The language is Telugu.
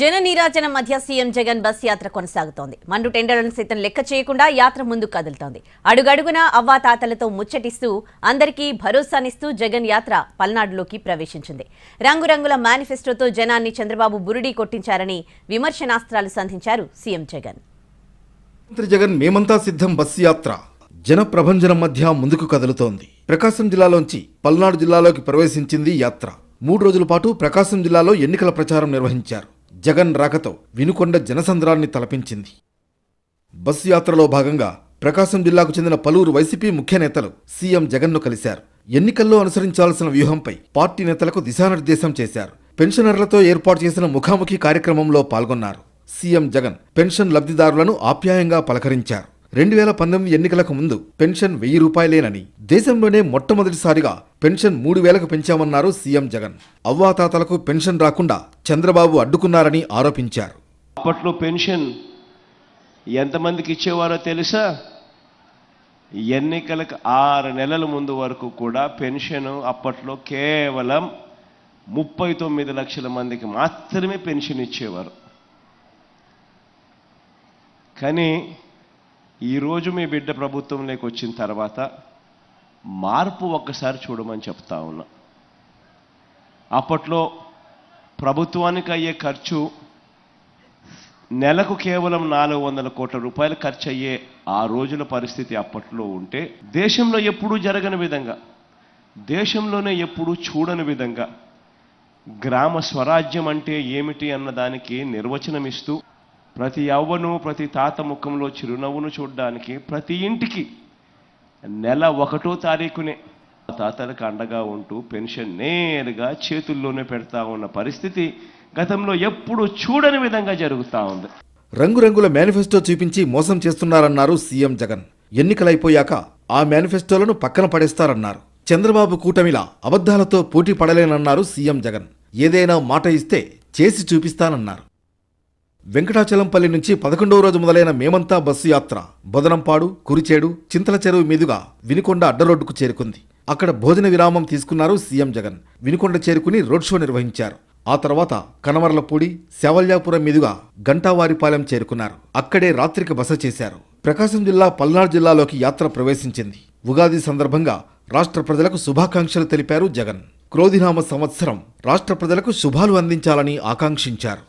జన నీరాజన మధ్య సీఎం జగన్ బస్ యాత్ర కొనసాగుతోంది మండు టెండర్లను సైతం లెక్క చేయకుండా యాత్ర ముందు కదులుతోంది అడుగడుగున అవ్వాతాతలతో ముచ్చటిస్తూ అందరికీ భరోసానిస్తూ జగన్ యాత్ర పల్నాడులోకి ప్రవేశించింది రంగురంగుల మేనిఫెస్టోతో జనాన్ని చంద్రబాబు బురుడీ కొట్టించారని విమర్శనాస్త్రాలు సంధించారు సీఎం జగన్ జగన్ మేమంతా సిద్ధం బస్సు యాత్ర జన ప్రభంజనం మధ్య ముందుకు కదులుతోంది ప్రకాశం జిల్లాలోంచి పల్నాడు జిల్లాలోకి ప్రవేశించింది యాత్ర మూడు రోజుల పాటు ప్రకాశం జిల్లాలో ఎన్నికల ప్రచారం నిర్వహించారు జగన్ రాకతో వినుకొండ జనసంద్రాన్ని తలపించింది బస్సు యాత్రలో భాగంగా ప్రకాశం జిల్లాకు చెందిన పలువురు వైసీపీ ముఖ్య నేతలు సీఎం జగన్ను కలిశారు ఎన్నికల్లో అనుసరించాల్సిన వ్యూహంపై పార్టీ నేతలకు దిశానిర్దేశం చేశారు పెన్షనర్లతో ఏర్పాటు చేసిన ముఖాముఖి కార్యక్రమంలో పాల్గొన్నారు సీఎం జగన్ పెన్షన్ లబ్ధిదారులను ఆప్యాయంగా పలకరించారు రెండు వేల పంతొమ్మిది ఎన్నికలకు ముందు పెన్షన్ వెయ్యి రూపాయలేనని దేశంలోనే మొట్టమొదటిసారిగా పెన్షన్ మూడు వేలకు పెంచామన్నారు సీఎం జగన్ అవ్వాతాతలకు పెన్షన్ రాకుండా చంద్రబాబు అడ్డుకున్నారని ఆరోపించారు అప్పట్లో పెన్షన్ ఎంతమందికి ఇచ్చేవారో తెలుసా ఎన్నికలకు ఆరు నెలల ముందు వరకు కూడా పెన్షన్ అప్పట్లో కేవలం ముప్పై తొమ్మిది లక్షల మందికి మాత్రమే పెన్షన్ ఇచ్చేవారు కానీ ఈరోజు మీ బిడ్డ ప్రభుత్వంలోకి వచ్చిన తర్వాత మార్పు ఒక్కసారి చూడమని చెప్తా ఉన్నా అప్పట్లో ప్రభుత్వానికి అయ్యే ఖర్చు నెలకు కేవలం నాలుగు వందల కోట్ల రూపాయలు ఖర్చు అయ్యే ఆ రోజుల పరిస్థితి అప్పట్లో ఉంటే దేశంలో ఎప్పుడూ జరగని విధంగా దేశంలోనే ఎప్పుడూ చూడని విధంగా గ్రామ స్వరాజ్యం అంటే ఏమిటి అన్న దానికి నిర్వచనం ఇస్తూ ప్రతి అవ్వను ప్రతి తాత ముఖంలో చిరునవ్వును చూడడానికి ప్రతి ఇంటికి నెల ఒకటో తారీఖునే తాతలకు అండగా ఉంటూ పెన్షన్ నేరుగా చేతుల్లోనే పెడతా ఉన్న పరిస్థితి గతంలో ఎప్పుడు చూడని విధంగా జరుగుతూ ఉంది రంగురంగుల మేనిఫెస్టో చూపించి మోసం చేస్తున్నారన్నారు సీఎం జగన్ ఎన్నికలైపోయాక ఆ మేనిఫెస్టోలను పక్కన పడేస్తారన్నారు చంద్రబాబు కూటమిలా అబద్ధాలతో పోటీ పడలేనన్నారు సీఎం జగన్ ఏదైనా మాట ఇస్తే చేసి చూపిస్తానన్నారు వెంకటాచలంపల్లి నుంచి పదకొండవ రోజు మొదలైన మేమంతా బస్సు యాత్ర బొదనంపాడు కురిచేడు చింతల చెరువు మీదుగా వినుకొండ అడ్డరోడ్డుకు చేరుకుంది అక్కడ భోజన విరామం తీసుకున్నారు సీఎం జగన్ వినుకొండ చేరుకుని రోడ్ షో నిర్వహించారు ఆ తర్వాత కనవర్లపూడి శవల్యాపురం మీదుగా గంటావారిపాలెం చేరుకున్నారు అక్కడే రాత్రికి బస చేశారు ప్రకాశం జిల్లా పల్నాడు జిల్లాలోకి యాత్ర ప్రవేశించింది ఉగాది సందర్భంగా రాష్ట్ర ప్రజలకు శుభాకాంక్షలు తెలిపారు జగన్ క్రోధినామ సంవత్సరం రాష్ట్ర ప్రజలకు శుభాలు అందించాలని ఆకాంక్షించారు